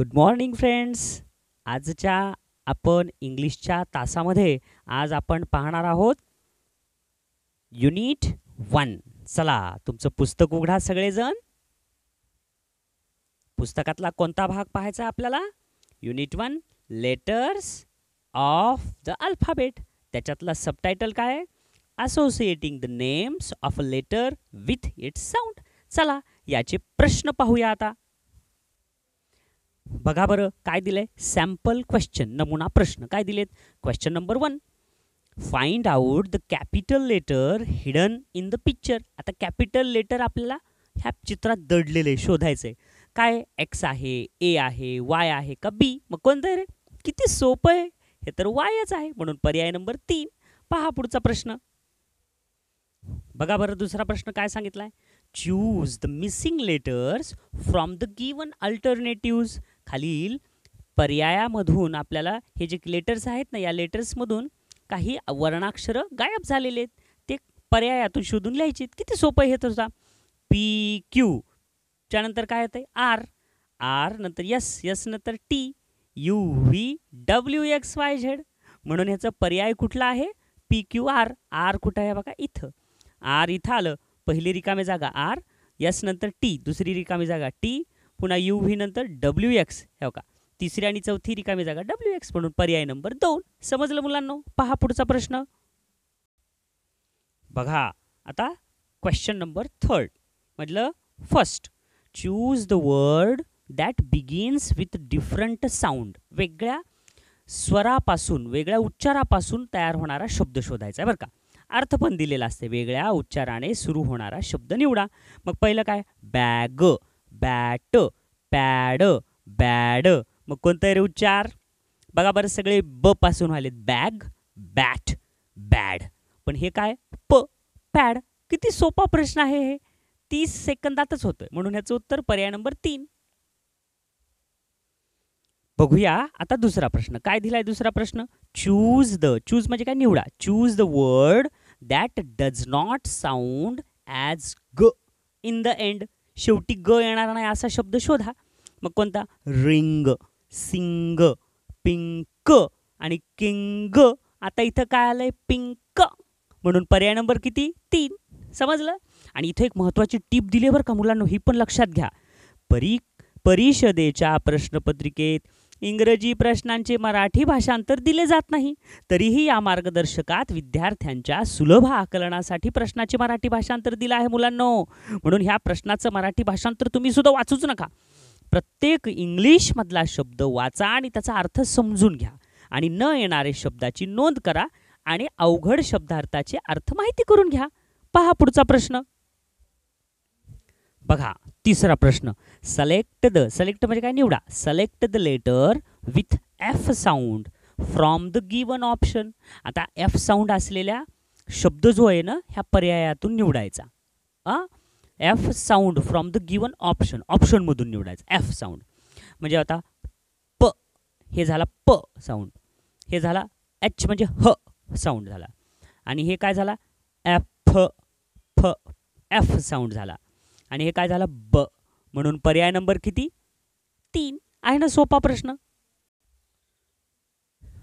good morning friends आजच्या आपण इंग्लिशच्या तासामध्ये आज आपण पाहणार आहोत युनिट वन चला तुमचं पुस्तक उघडा सगळेजण पुस्तकातला कोणता भाग पाहायचा आपल्याला unit one letters of the alphabet त्याच्यातला सबटायटल काय आहे associating the names of a letter with its sound चला याचे प्रश्न पाहूया आता बघा बरं काय दिलं सॅम्पल क्वेश्चन नमुना प्रश्न काय दिलेत question number one find out the capital letter hidden in the picture आता कॅपिटल लेटर आपल्याला ह्या चित्रात दडलेले आहे काय एक्स आहे ए आहे वाय आहे का बी मग कोणतं रे किती सोपं आहे हे तर वायच आहे म्हणून पर्याय नंबर तीन पहा पुढचा प्रश्न बघा बरं दुसरा प्रश्न काय सांगितला आहे choose the missing letters from the given alternatives खालील पर्यायामधून आपल्याला हे जे लेटर्स आहेत ना या लेटर्समधून काही वर्णाक्षरं गायब झालेले आहेत ते पर्यायातून शोधून लिहायचे किती सोपं हे तर पी क्यू त्यानंतर काय येतं आर आर नंतर यस यस नंतर T U V W X Y Z म्हणून ह्याचा पर्याय कुठला आहे पी क्यू आर आर कुठं आहे बघा इथं आर इथं आलं पहिली रिकामी जागा आर यस नंतर टी दुसरी रिकामी जागा टी पुन्हा यू व्ही नंतर डब्ल्यू एक्स हे का तिसरी आणि चौथी रिकामी जागा डब्ल्यू एक्स म्हणून पर्याय नंबर दोन समजलं मुलांनो पहा पुढचा प्रश्न बघा आता क्वेश्चन नंबर थर्ड म्हटलं first choose the word that begins with different sound वेगळ्या स्वरापासून वेगळ्या उच्चारापासून तयार होणारा शब्द शोधायचा आहे बरं का अर्थ पण दिलेला असते वेगळ्या उच्चाराने सुरू होणारा शब्द निवडा मग पहिलं काय बॅग बॅट पॅड बॅड मग कोणता रे उच्चार बघा बरं सगळे ब पासून व्हायलेत बॅग बॅट बॅड पण हे काय प पॅड किती सोपा प्रश्न आहे हे तीस सेकंदातच होतं म्हणून ह्याचं उत्तर पर्याय नंबर तीन बघूया आता दुसरा प्रश्न काय दिलाय दुसरा प्रश्न चूज द चूज म्हणजे काय निवडा choose the word that does not sound as g in the end शेवटी ग येणार नाही असा शब्द शोधा मग कोणता रिंग सिंग पिंक आणि किंग आता इथं काय आलंय पिंक म्हणून पर्याय नंबर किती तीन समजलं आणि इथं एक महत्वाची टीप दिली बरं का मुलांना ही पण लक्षात घ्या परी परिषदेच्या प्रश्नपत्रिकेत इंग्रजी प्रश्नांचे मराठी भाषांतर दिले जात नाही तरीही या मार्गदर्शकात विद्यार्थ्यांच्या सुलभ आकलनासाठी प्रश्नाचे मराठी भाषांतर दिलं आहे मुलांनो म्हणून ह्या प्रश्नाचं मराठी भाषांतर तुम्ही सुद्धा वाचूच नका प्रत्येक इंग्लिशमधला शब्द वाचा आणि त्याचा अर्थ समजून घ्या आणि न येणारे शब्दाची नोंद करा आणि अवघड शब्दार्थाचे अर्थ माहिती करून घ्या पहा पुढचा प्रश्न बघा तिसरा प्रश्न सलेक्ट द सलेक्ट म्हणजे काय निवडा select the letter with F sound from the given option आता एफ साऊंड असलेल्या शब्द जो आहे ना ह्या पर्यायातून निवडायचा आ F sound from the given option ऑप्शनमधून निवडायचा एफ साऊंड म्हणजे आता प हे झाला प साऊंड हे झाला एच म्हणजे ह साऊंड झाला आणि हे काय झाला एफ फ एफ साऊंड झाला आणि हे काय झालं ब म्हणून पर्याय नंबर किती तीन आहे ना सोपा प्रश्न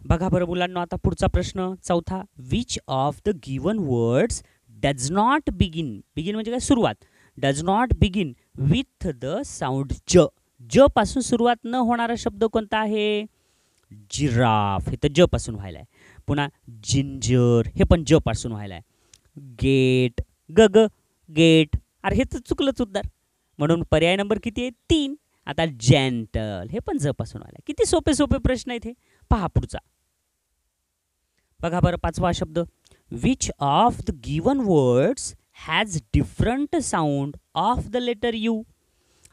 बघा बरं मुलांना आता पुढचा प्रश्न चौथा which of the given words does not begin begin म्हणजे काय सुरुवात does not begin with the sound j j पासून सुरुवात न होणारा शब्द कोणता आहे जिराफ हे तर ज पासून व्हायला आहे पुन्हा जिंजर हे पण ज पासून व्हायला आहे गेट ग गेट अरे हे चुकलं चुकलंच म्हणून पर्याय नंबर किती आहे तीन आता जेंटल हे पण जपासून आलं किती सोपे सोपे प्रश्न आहेत हे पहा पुढचा बघा बरं पाचवा शब्द which of the given words has different sound of the letter U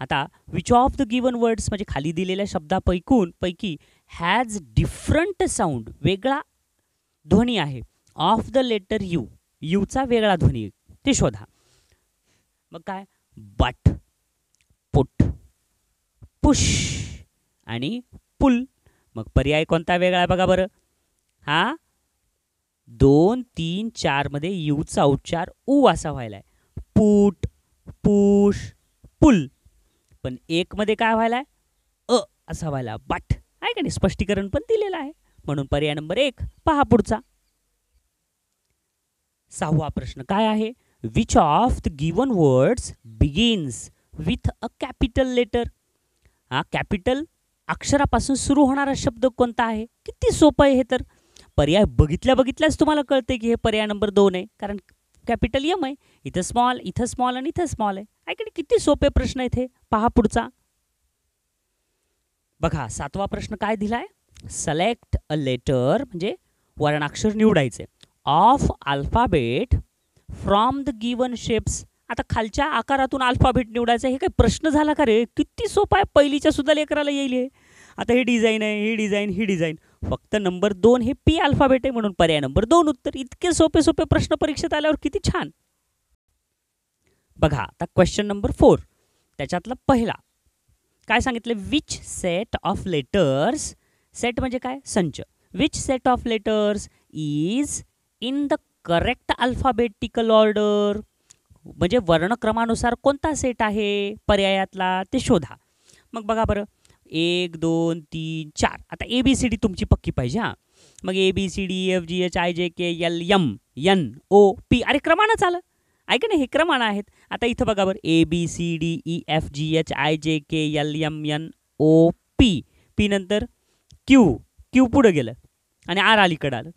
आता which of the given words म्हणजे खाली दिलेल्या शब्दापैकून पैकी हॅज डिफरंट साऊंड वेगळा ध्वनी आहे ऑफ द लेटर यू यूचा वेगळा ध्वनी ते शोधा मग काय बट पुट पुश आणि पुल मग पर्याय कोणता वेगळा आहे बघा बरं हा दोन तीन मध्ये यूचा उच्चार उ असा व्हायला आहे पुट पुश पुल पण मध्ये काय व्हायला आहे अ असा व्हायला बट आहे का नाही स्पष्टीकरण पण दिलेलं आहे म्हणून पर्याय नंबर एक पहा पुढचा सहावा प्रश्न काय आहे which of the given words begins with a capital letter हा कॅपिटल अक्षरापासून सुरू होणारा शब्द कोणता आहे किती सोपं आहे हे तर पर्याय बघितल्या बघितल्याच तुम्हाला कळते की हे पर्याय नंबर दोन आहे कारण कॅपिटल यम आहे इथं स्मॉल इथं स्मॉल आणि इथं स्मॉल आहे ऐकडे किती सोपे प्रश्न इथे पहा पुढचा बघा सातवा प्रश्न काय दिलाय सलेक्ट अ लेटर म्हणजे वर्णाक्षर निवडायचे of alphabet from the given shapes आता खालच्या आकारातून अल्फाबेट निवडायचा हे काही प्रश्न झाला का रे किती सोपा आहे पहिलीच्या सुद्धा लेकराला येईल हे आता हे डिझाईन आहे ही डिझाईन ही डिझाईन फक्त नंबर दोन हे पी अल्फाबेट आहे म्हणून पर्याय नंबर दोन उत्तर इतके सोपे सोपे प्रश्न परीक्षेत आल्यावर किती छान बघा आता क्वेश्चन नंबर फोर त्याच्यातला पहिला काय सांगितलं which set of letters set म्हणजे काय संच which set of letters is in the correct alphabetical order म्हणजे वर्णक्रमानुसार कोणता सेट आहे पर्यायातला ते शोधा मग बघा बरं एक दोन तीन चार आता ए बी सी डी तुमची पक्की पाहिजे हां मग A B C D F G H I J K L M N O P अरे क्रमाणच आलं ऐका ना हे क्रमान आहेत आता इथं बघा बरं A B C D E F G H I J K L M N O P P नंतर क्यू क्यू पुढं गेलं आणि आर अलीकडं आलं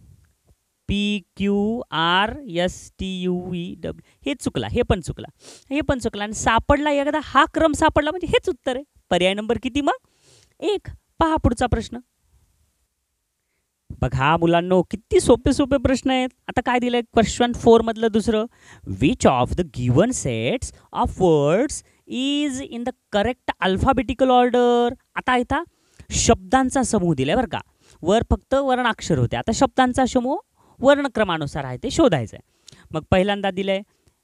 P Q R S T U E W हे चुकला हे पण चुकला हे पण चुकला आणि सापडला एकदा हा क्रम सापडला म्हणजे हेच उत्तर आहे पर्याय नंबर किती मग एक पहा पुढचा प्रश्न बघा मुलांनो किती सोपे सोपे प्रश्न आहेत आता काय दिलं क्वेश्चन फोर मधलं दुसरं which of the given sets of words is in the correct alphabetical order आता येता शब्दांचा समूह दिलाय बरं का वर फक्त वर्णाक्षर होते आता शब्दांचा समूह वर्णक्रमानुसार आहे ते शोधायचं आहे मग पहिल्यांदा दिलं आहे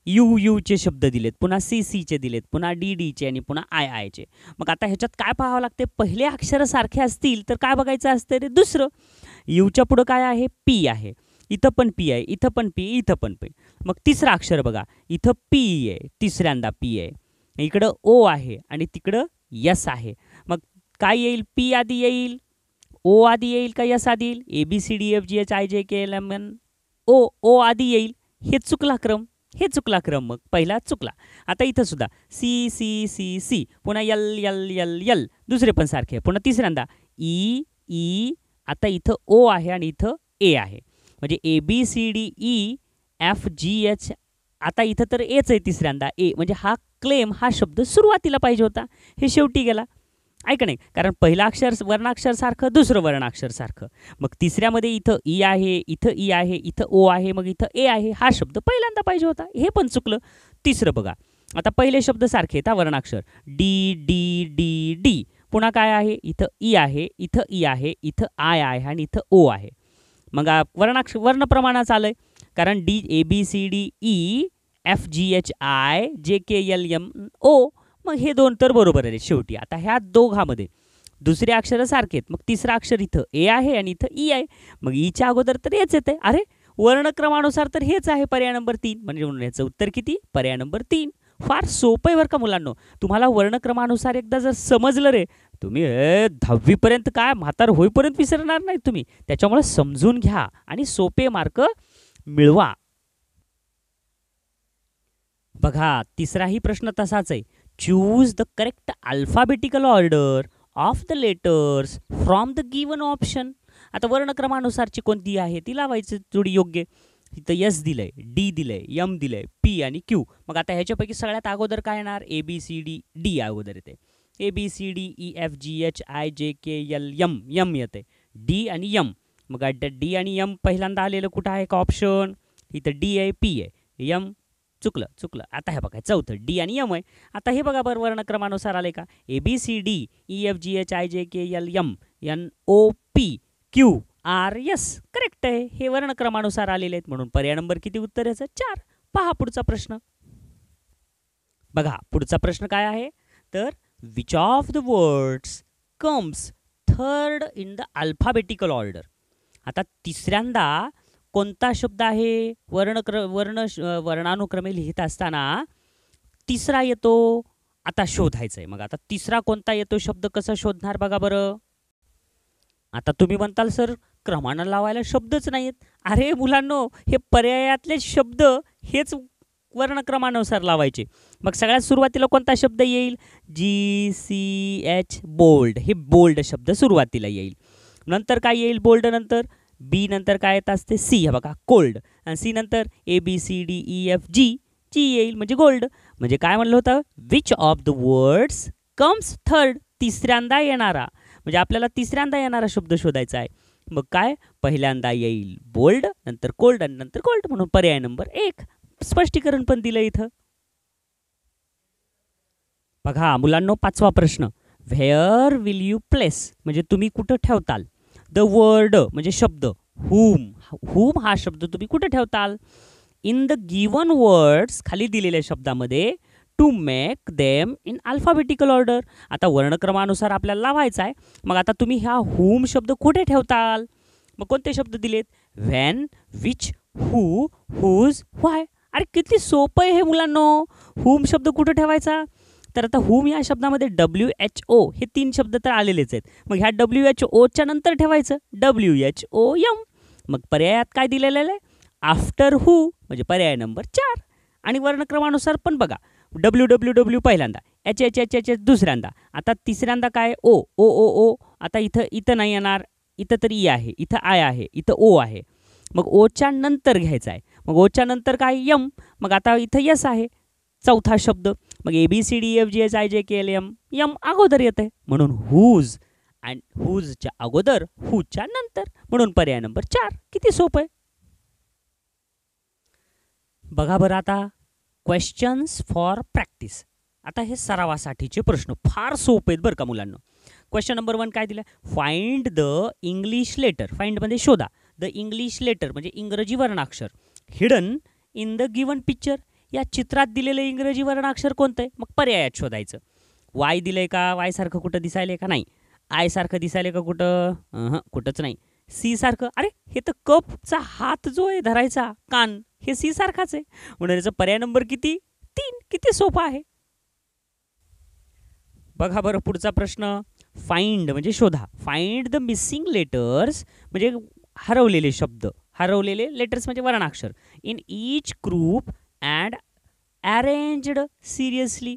यू यूचे शब्द दिलेत पुन्हा सी सीचे दिलेत पुन्हा डी डीचे आणि पुन्हा आय आयचे मग आता ह्याच्यात काय पाहावं लागते पहिले अक्षर सारखे असतील तर काय बघायचं असतं रे दुसरं यूच्या पुढं काय आहे पी आहे इथं पण पी आहे इथं पण पी इथं पण पी मग तिसरं अक्षर बघा इथं पी आहे तिसऱ्यांदा पी आहे इकडं ओ आहे आणि तिकडं यस आहे मग काय येईल पी आधी येईल ओ आधी येईल का यस आधी येईल A B C D F G H I J K L M N O O आधी येईल हे चुकला क्रम हे चुकला क्रम मग पहिला चुकला आता इथं सुद्धा सी सी सी सी पुन्हा यल यल यल यल दुसरे पण सारखे पुन्हा तिसऱ्यांदा ई e, ई e, आता इथं ओ आहे आणि इथं ए आहे म्हणजे A B C D E F G H आता इथं तर एच आहे तिसऱ्यांदा ए म्हणजे हा क्लेम हा शब्द सुरुवातीला पाहिजे होता हे शेवटी गेला ऐक नाही कारण पहिलं अक्षर वर्णाक्षरसारखं दुसरं वर्णाक्षरसारखं मग तिसऱ्यामध्ये इथं ई आहे इथं ई आहे इथं ओ आहे मग इथं ए आहे हा शब्द पहिल्यांदा पाहिजे होता हे पण चुकलं तिसरं बघा आता पहिले शब्द सारखे येतात वर्णाक्षर डी डी डी डी पुन्हा काय आहे इथं ई आहे इथं ई आहे इथं आय आहे आणि इथं ओ आहे मग वर्णाक्ष वर्णप्रमाणाच आलं आहे कारण D A B C D E F G H I J K L M O मग हे दोन तर बरोबर आहे शेवटी आता ह्या दोघामध्ये दुसरे अक्षर सारखे आहेत मग तिसरा अक्षर इथं ए आहे आणि इथं ई आहे मग ईच्या अगोदर तर हेच आहे अरे वर्णक्रमानुसार तर हेच आहे पर्याय नंबर तीन म्हणजे म्हणून याचं उत्तर किती पर्याय नंबर तीन फार सोपं आहे बरं का मुलांनो तुम्हाला वर्णक्रमानुसार एकदा जर समजलं रे तुम्ही दहावीपर्यंत काय म्हातार होईपर्यंत विसरणार नाही तुम्ही त्याच्यामुळे समजून घ्या आणि सोपे मार्क मिळवा बघा तिसराही प्रश्न तसाच आहे choose the correct alphabetical order of the letters from the given option आता वर्णक्रमानुसारची कोणती आहे ती लावायची थोडी योग्य तिथं यस दिलं आहे डी दिलं आहे यम दिलं आहे पी आणि क्यू मग आता ह्याच्यापैकी सगळ्यात अगोदर काय येणार A B C D D अगोदर येते A B C D E F G H I J K L M M येते डी आणि यम मग डी आणि यम पहिल्यांदा आलेलं कुठं आहे का ऑप्शन इथं डी आहे पी आहे यम चुकलं चुकलं आता हे बघा चौथं डी आणि एम आहे आता हे बघा बरं वर्णक्रमानुसार आले का A B C D E F G H I J K L M N O P Q R S correct आहे हे वर्णक्रमानुसार आलेले आहेत म्हणून पर्याय नंबर किती उत्तर याचं चार पहा पुढचा प्रश्न बघा पुढचा प्रश्न काय आहे तर which of the words comes third in the alphabetical order आता तिसऱ्यांदा कोणता शब्द आहे वर्णक्र वर्ण वर्णानुक्रमे लिहित असताना तिसरा येतो आता शोधायचा आहे मग आता तिसरा कोणता येतो शब्द कसा शोधणार बघा बरं आता तुम्ही म्हणताल सर क्रमानं लावायला शब्दच नाहीत अरे मुलांनो हे पर्यायातले शब्द हेच वर्णक्रमानुसार लावायचे मग सगळ्यात सुरुवातीला कोणता शब्द येईल जी सी एच बोल्ड हे बोल्ड शब्द सुरुवातीला येईल नंतर काय येईल बोल्ड नंतर बी नंतर काय येत असते सी हे बघा कोल्ड आणि सी नंतर A B C D E F G G येईल म्हणजे गोल्ड म्हणजे काय म्हणलं होतं which of the words comes third तिसऱ्यांदा येणारा म्हणजे आपल्याला तिसऱ्यांदा येणारा शब्द शोधायचा आहे मग काय पहिल्यांदा येईल बोल्ड नंतर कोल्ड आणि नंतर कोल्ड म्हणून पर्याय नंबर एक स्पष्टीकरण पण दिलं इथं बघा मुलांनो पाचवा प्रश्न व्हेअर विल यू प्लेस म्हणजे तुम्ही कुठं ठेवताल द वर्ड म्हणजे शब्द हुम हुम हा शब्द तुम्ही कुठे ठेवताल इन द गिवन वर्ड्स खाली दिलेल्या शब्दामध्ये to make them in alphabetical order आता वर्णक्रमानुसार आपल्याला लावायचा आहे मग आता तुम्ही ह्या हुम शब्द कुठे ठेवताल मग कोणते शब्द दिलेत when which who whose why अरे किती सोपं आहे हे मुलांनो हुम शब्द कुठे ठेवायचा तर आता हुम या शब्दामध्ये डब्ल्यू एच ओ हे तीन शब्द तर आलेलेच आहेत मग ह्या डब्ल्यू एच ओच्या नंतर ठेवायचं डब्ल्यू एच ओ यम मग पर्यायात काय दिलेलं आहे आफ्टर हू म्हणजे पर्याय नंबर चार आणि वर्णक्रमानुसार पण बघा डब्ल्यू डब्ल्यू डब्ल्यू पहिल्यांदा H H H H H दुसऱ्यांदा आता तिसऱ्यांदा काय ओ ओ ओ ओ आता इथं इथं नाही येणार इथं तर ई e आहे इथं आय आहे इथं ओ आहे मग ओच्या नंतर घ्यायचं आहे मग ओच्या नंतर काय यम मग आता इथं यस आहे चौथा शब्द मग A B C D F G S I J K L M M अगोदर येते म्हणून हुज अँड हुजच्या अगोदर हुजच्या नंतर म्हणून पर्याय नंबर चार किती सोपं आहे बघा बरं आता क्वेश्चन्स फॉर प्रॅक्टिस आता हे सरावासाठीचे प्रश्न फार सोपे आहेत बरं का मुलांना क्वेश्चन नंबर वन काय दिलं find the English letter find मध्ये शोधा द इंग्लिश लेटर म्हणजे इंग्रजी वर्णाक्षर hidden in the given picture या चित्रात दिलेलं इंग्रजी वर्णाक्षर कोणतं आहे मग पर्यायात शोधायचं वाय दिलंय आहे का वायसारखं कुठं दिसायलंय का नाही आयसारखं दिसायलंय का कुठं हं कुठंच नाही सारखं अरे हे तर कपचा हात जो आहे धरायचा कान हे सी सारखाच आहे म्हणून पर्याय नंबर किती तीन किती सोपा आहे बघा बरं पुढचा प्रश्न फाइंड म्हणजे शोधा फाइंड द मिसिंग लेटर्स म्हणजे हरवलेले शब्द हरवलेले लेटर्स म्हणजे वर्णाक्षर in each group and arranged seriously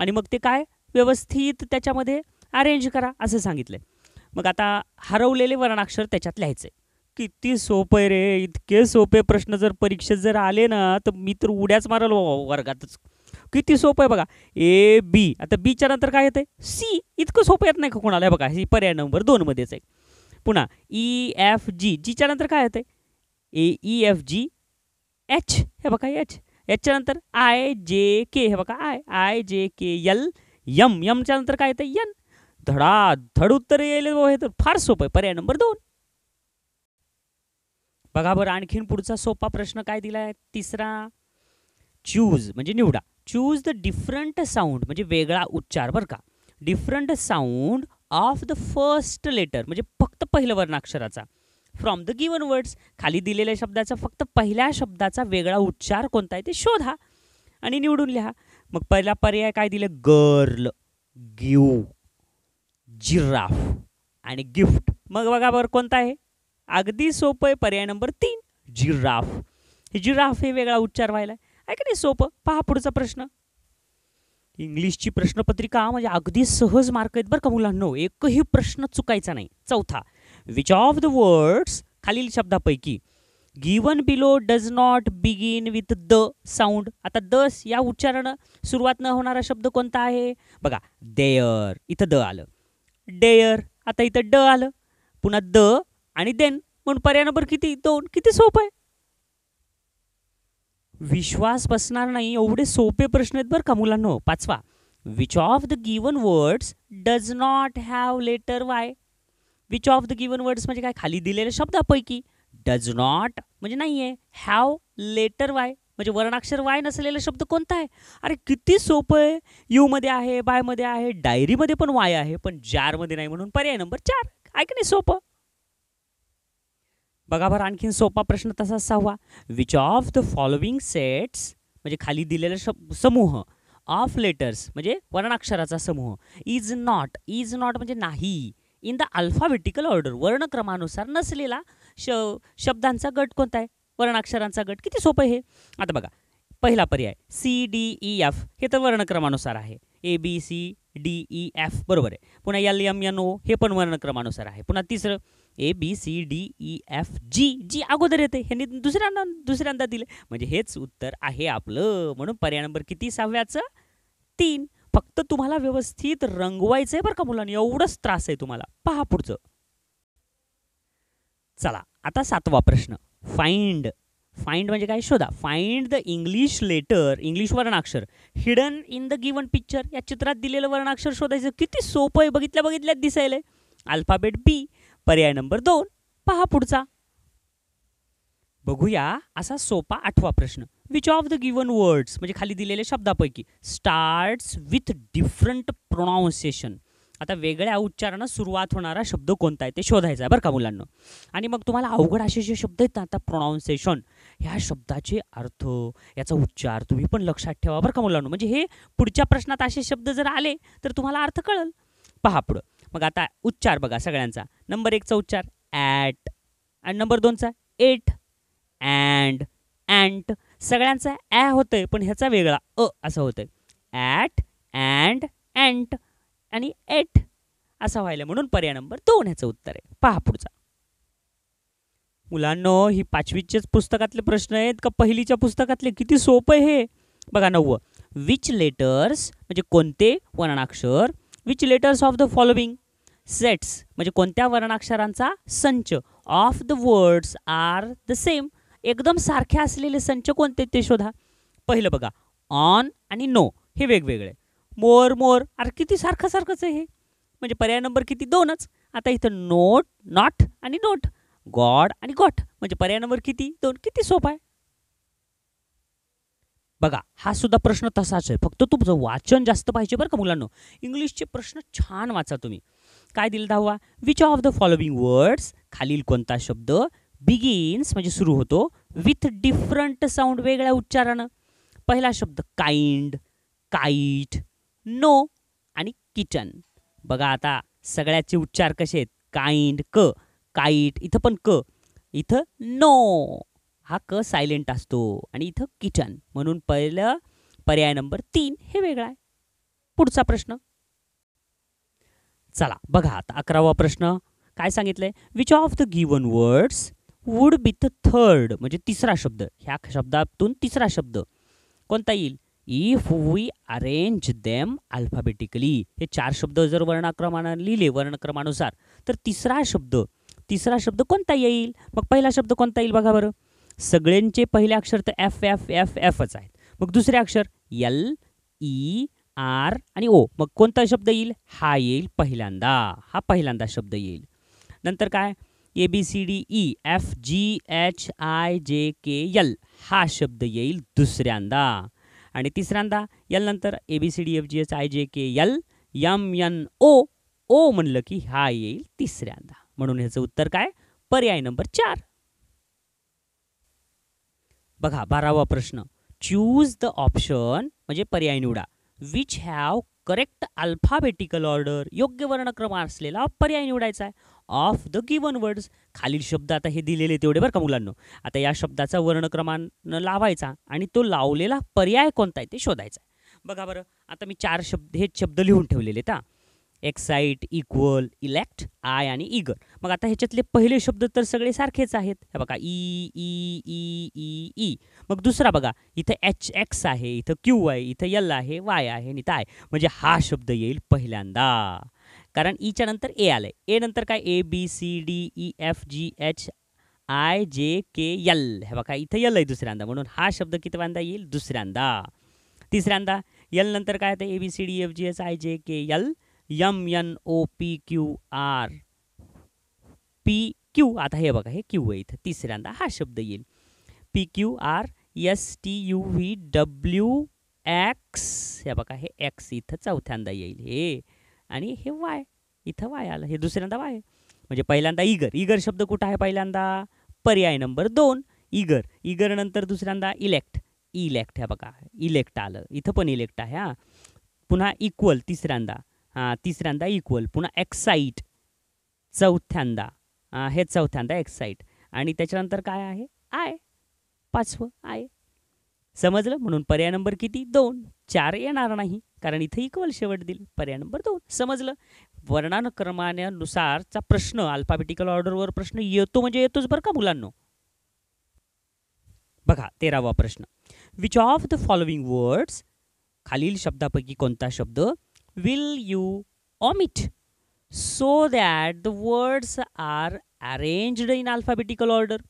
आणि मग ते काय व्यवस्थित त्याच्यामध्ये अरेंज करा असं सांगितलं मग आता हरवलेले वर्णाक्षर त्याच्यात लिहायचे किती सोपं आहे रे इतके सोपे प्रश्न जर परीक्षेत जर आले ना तर मी तर उड्याच मारल वर्गातच किती सोपं आहे बघा ए बी आता बीच्या नंतर काय येतं सी इतकं सोपं येत नाही का कोणाला बघा ही पर्याय नंबर दोनमध्येच आहे पुन्हा ई e, एफ जी जीच्या नंतर काय येतं आहे A E F G H हे बघा एच याच्यानंतर आय जे के हे बघा I I J K L M यमच्या नंतर काय येतं यन धडा धड उत्तर येईल हो, हे तर फार सोपं आहे पर्याय नंबर दोन बघा बरं आणखीन पुढचा सोपा प्रश्न काय दिला आहे तिसरा चूज म्हणजे निवडा चूज द डिफरंट साऊंड म्हणजे वेगळा उच्चार बरं का different sound of the first letter म्हणजे फक्त पहिलं वर्णाक्षराचा फ्रॉम द गिवन वर्ड्स खाली दिलेल्या शब्दाचा फक्त पहिल्या शब्दाचा वेगळा उच्चार कोणता आहे ते शोधा आणि निवडून लिहा मग पहिला पर्याय काय दिलं गर्ल गिव जिराफ आणि गिफ्ट मग बघा बरं कोणता आहे अगदी सोपं आहे पर्याय नंबर तीन जिराफ हे जिराफ हे वेगळा उच्चार व्हायला आहे नाही सोपं पहा पुढचा प्रश्न इंग्लिशची प्रश्नपत्रिका म्हणजे अगदी सहज मार्क आहेत बरं का मुलांनो एकही प्रश्न चुकायचा नाही चौथा विच ऑफ द वर्ड्स खालील शब्दापैकी given below does not begin with the sound आता दस या उच्चारण सुरुवात न होणारा शब्द कोणता आहे बघा देअर इथं द आलं डेअर आता इथं ड आलं पुन्हा द आणि देन म्हणून पर्याय नंबर किती दोन किती सोपं आहे विश्वास बसणार नाही एवढे सोपे प्रश्न आहेत बरं का मुलांनो पाचवा which of the given words does not have letter Y which of the given words म्हणजे काय खाली दिलेल्या शब्दापैकी डज नॉट म्हणजे नाही आहे हॅव लेटर वाय म्हणजे वर्णाक्षर वाय नसलेला शब्द कोणता आहे अरे किती सोपं आहे यूमध्ये आहे बायमध्ये आहे डायरीमध्ये पण वाय आहे पण जारमध्ये नाही म्हणून पर्याय नंबर चार आहे की नाही सोपं बघा बरं आणखीन सोपा प्रश्न तसाच सहावा which of the following sets म्हणजे खाली दिलेला शब्द समूह ऑफ लेटर्स म्हणजे वर्णाक्षराचा समूह इज नॉट इज नॉट म्हणजे नाही इन द अल्फाबेटिकल ऑर्डर वर्णक्रमानुसार नसलेला श शब्दांचा गट कोणता आहे वर्णाक्षरांचा गट किती सोपं हे आता बघा पहिला पर्याय सी डी ई एफ हे तर वर्णक्रमानुसार आहे A B C D E F बरोबर आहे पुन्हा एल एम एन ओ हे पण वर्णक्रमानुसार आहे पुन्हा तिसरं A B C D E F G G अगोदर येते ह्यांनी दुसऱ्यांदा दुसऱ्यांदा दिले म्हणजे हेच उत्तर आहे आपलं म्हणून पर्याय नंबर किती सहाव्याचं तीन फक्त तुम्हाला व्यवस्थित रंगवायचं आहे बरं का मुलांनी एवढंच त्रास आहे तुम्हाला पहा पुढचं चला आता सातवा प्रश्न फाइंड फाइंड म्हणजे काय शोधा फाइंड द इंग्लिश लेटर इंग्लिश वर्णाक्षर hidden in the given picture या चित्रात दिलेलं वर्णाक्षर शोधायचं किती सोपं आहे बघितल्या बघितल्यात दिसायलंय अल्फाबेट बी पर्याय नंबर दोन पहा पुढचा बघूया असा सोपा आठवा प्रश्न which of the given words म्हणजे खाली दिलेल्या शब्दापैकी स्टार्ट्स विथ डिफरंट प्रोनाऊन्सिएशन आता वेगळ्या उच्चारानं सुरुवात होणारा शब्द कोणता आहे ते शोधायचा आहे बरं का मुलांना आणि मग तुम्हाला अवघड असे जे शब्द आहेत ना आता प्रोनाऊन्सिएशन ह्या शब्दाचे अर्थ याचा उच्चार तुम्ही पण लक्षात ठेवा बरं का मुलांना म्हणजे हे पुढच्या प्रश्नात असे शब्द जर आले तर तुम्हाला अर्थ कळल पहा पुढं मग आता उच्चार बघा सगळ्यांचा नंबर एकचा उच्चार ॲट आणि नंबर दोनचा एट अँड अँट सगळ्यांचा ॲ होतंय पण ह्याचा वेगळा अ असं होतंय ॲट अँड अँट आणि एट असा व्हायला म्हणून पर्याय नंबर दोन ह्याचं उत्तर आहे पहा पुढचा मुलांनो ही पाचवीच्याच पुस्तकातले प्रश्न आहेत का पहिलीच्या पुस्तकातले किती सोपं हे बघा नववं विच लेटर्स म्हणजे कोणते वर्णाक्षर which letters of the following sets म्हणजे कोणत्या वर्णाक्षरांचा संच of the words are the same एकदम सारखे असलेले संच कोणते ते शोधा पहिलं बघा ऑन आणि नो हे वेगवेगळे मोर मोर अरे किती सारखं सारखंच आहे हे म्हणजे पर्याय नंबर किती दोनच आता इथं नोट नॉट आणि नोट गॉड आणि गॉट म्हणजे पर्याय नंबर किती दोन किती सोपा आहे बघा हा सुद्धा प्रश्न तसाच आहे फक्त तुमचं वाचन जास्त पाहिजे बरं का मुलांना इंग्लिशचे प्रश्न छान वाचा तुम्ही काय दिलं दहावा which of the following words खालील कोणता शब्द बिगिन्स म्हणजे सुरू होतो विथ डिफरंट साऊंड वेगळ्या उच्चारानं पहिला शब्द काइंड काईट नो आणि किचन बघा आता सगळ्याचे उच्चार कसे आहेत काइंड क काईट इथं पण क इथं नो हा क सायलेंट असतो आणि इथं किचन म्हणून पहिलं पर्याय नंबर तीन हे वेगळा आहे पुढचा प्रश्न चला बघा आता अकरावा प्रश्न काय सांगितलंय which of the given words would be the third म्हणजे तिसरा शब्द ह्या शब्दातून तिसरा शब्द कोणता येईल if we arrange them alphabetically हे चार शब्द जर वर्णक्रमानं लिहिले वर्णक्रमानुसार तर तिसरा शब्द तिसरा शब्द कोणता येईल मग पहिला शब्द कोणता येईल बघा बरं सगळ्यांचे पहिले अक्षर तर एफ एफ एफ एफच आहेत मग दुसरे अक्षर यल ई आर आणि ओ मग कोणता शब्द येईल हा येईल पहिल्यांदा हा पहिल्यांदा शब्द येईल नंतर काय A B C D E F G H I J K L हा शब्द येईल दुसऱ्यांदा आणि तिसऱ्यांदा यल नंतर A B C D F G H I J K L M N O O म्हणलं की हा येईल तिसऱ्यांदा म्हणून ह्याचं उत्तर काय पर्याय नंबर चार बघा बारावा प्रश्न चूज द ऑप्शन म्हणजे पर्याय निवडा which have correct alphabetical order योग्य वर्णक्रम असलेला पर्याय निवडायचा आहे ऑफ द गिवन वर्ड्स खालील शब्द आता हे दिलेले तेवढे बरं का मुलांनो आता या शब्दाचा वर्णक्रमान लावायचा आणि तो लावलेला पर्याय कोणता आहे ते शोधायचा बघा बरं आता मी चार शब्द हे शब्द लिहून ठेवलेले ता एक्साइट इक्वल इलेक्ट आय आणि इगर मग आता ह्याच्यातले पहिले शब्द तर सगळे सारखेच आहेत हे बघा E E E E E मग दुसरा बघा इथं एच एक्स आहे इथं क्यू आहे इथं यल आहे वाय आहे आणि इथं आय म्हणजे हा शब्द येईल पहिल्यांदा कारण ईच्या नंतर ए आलं ए नंतर काय A B C D E F G H I J K L हे बघा इथं यल आहे दुसऱ्यांदा म्हणून हा शब्द कितव्यांदा येईल दुसऱ्यांदा तिसऱ्यांदा यल नंतर काय येतं A B C D F G S I J K L M N O P Q R P Q आता हे बघा हे क्यू आहे इथं तिसऱ्यांदा हा शब्द येईल P Q R S T U V W X हे बघा हे एक्स इथं चौथ्यांदा येईल हे आणि हे वाय इथं वाय आलं हे दुसऱ्यांदा वाय म्हणजे पहिल्यांदा इगर इगर शब्द कुठं आहे पहिल्यांदा पर्याय नंबर दोन इगर इगर नंतर दुसऱ्यांदा इलेक्ट इलेक्ट ह्या बघा इलेक्ट आलं इथं पण इलेक्ट आहे हा पुन्हा इक्वल तिसऱ्यांदा हां तिसऱ्यांदा इक्वल पुन्हा एक्साईट चौथ्यांदा हे चौथ्यांदा एक्साईट आणि त्याच्यानंतर काय आहे आय पाचवं आय समजलं म्हणून पर्याय नंबर किती दोन चार येणार नाही कारण इथे इक्वल शेवट दिल पर्याय नंबर दोन समजलं वर्णानुक्रमानुसारचा प्रश्न अल्फाबेटिकल ऑर्डरवर प्रश्न येतो म्हणजे येतोच बरं का मुलांनो बघा तेरावा प्रश्न which of the following words खालील शब्दापैकी कोणता शब्द will you omit so that the words are arranged in alphabetical order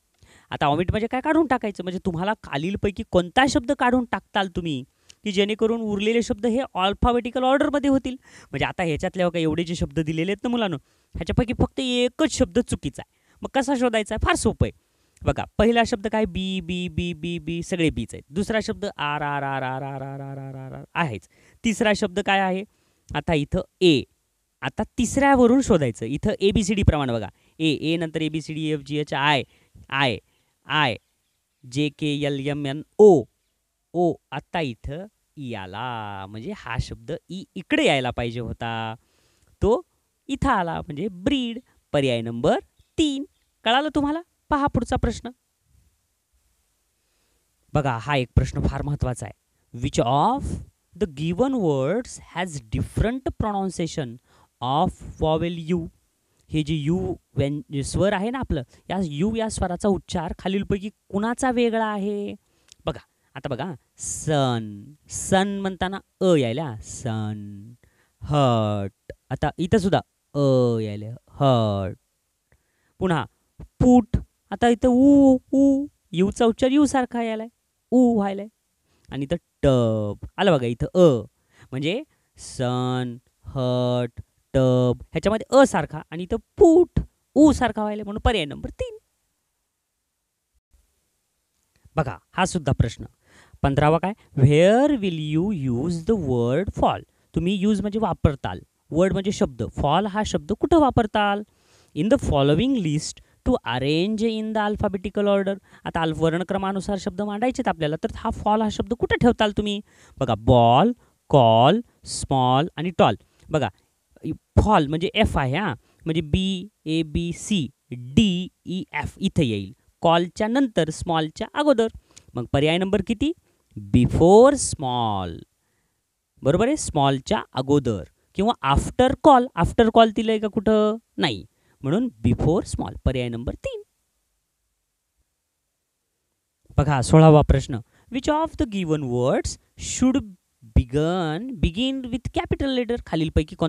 आता ऑमिट म्हणजे काय काढून टाकायचं म्हणजे तुम्हाला खालीलपैकी कोणता शब्द काढून टाकताल तुम्ही की जेणेकरून उरलेले शब्द हे अल्फाबेटिकल ऑर्डरमध्ये होतील म्हणजे आता ह्याच्यातल्या का एवढे जे शब्द दिलेले आहेत ना मुलांनो ह्याच्यापैकी फक्त एकच शब्द चुकीचा आहे मग कसा शोधायचा आहे फार सोपं आहे बघा पहिला शब्द काय बी बी बी बी बी सगळे बीच आहेत दुसरा शब्द R R R R R R R R R R आहेच तिसरा शब्द काय आहे आता इथं ए आता तिसऱ्यावरून शोधायचं इथं ए बी सी डी प्रमाण बघा ए ए नंतर A B C D F G H I I I J K L M N O O आत्ता इथं ई आला म्हणजे हा शब्द ई इकडे यायला पाहिजे होता तो इथं आला म्हणजे ब्रीड पर्याय नंबर तीन कळालं तुम्हाला पहा पुढचा प्रश्न बघा हा एक प्रश्न फार महत्वाचा आहे which of the given words has different pronunciation of vowel U हे जे यू व्यं स्वर आहे ना आपलं या यू या स्वराचा उच्चार खालीलपैकी कुणाचा वेगळा आहे बघा आता बघा सन सन म्हणताना अ यायला सन हट आता इथं सुद्धा अ यायला हट पुन्हा पुट आता इथं ऊ ऊ यूचा उच्चार यू सारखा यायलाय ऊ व्हायलाय आणि इथं टब आलं बघा इथं अ म्हणजे सन हट टब ह्याच्यामध्ये अ सारखा आणि इथं पुट ऊ सारखा व्हायला म्हणून पर्याय नंबर तीन बघा हा सुद्धा प्रश्न पंधरावा काय where will you use the word fall तुम्ही यूज म्हणजे वापरताल वर्ड म्हणजे शब्द फॉल हा शब्द कुठं वापरताल in the following list to arrange in the alphabetical order आता अल्फ वर्णक्रमानुसार शब्द मांडायचेत आपल्याला तर हा फॉल हा शब्द कुठं ठेवताल तुम्ही बघा बॉल कॉल स्मॉल आणि टॉल बघा फॉल म्हणजे एफ आहे हां म्हणजे B A B C D E F इथं येईल कॉलच्या नंतर स्मॉलच्या अगोदर मग पर्याय नंबर किती बिफोर स्मॉल बरोबर आहे स्मॉलच्या अगोदर किंवा आफ्टर कॉल आफ्टर कॉल दिलं का कुठं नाही म्हणून बिफोर स्मॉल पर्याय नंबर तीन बघा सोळावा प्रश्न which of the given words should begin begin with capital letter खालीलपैकी कोण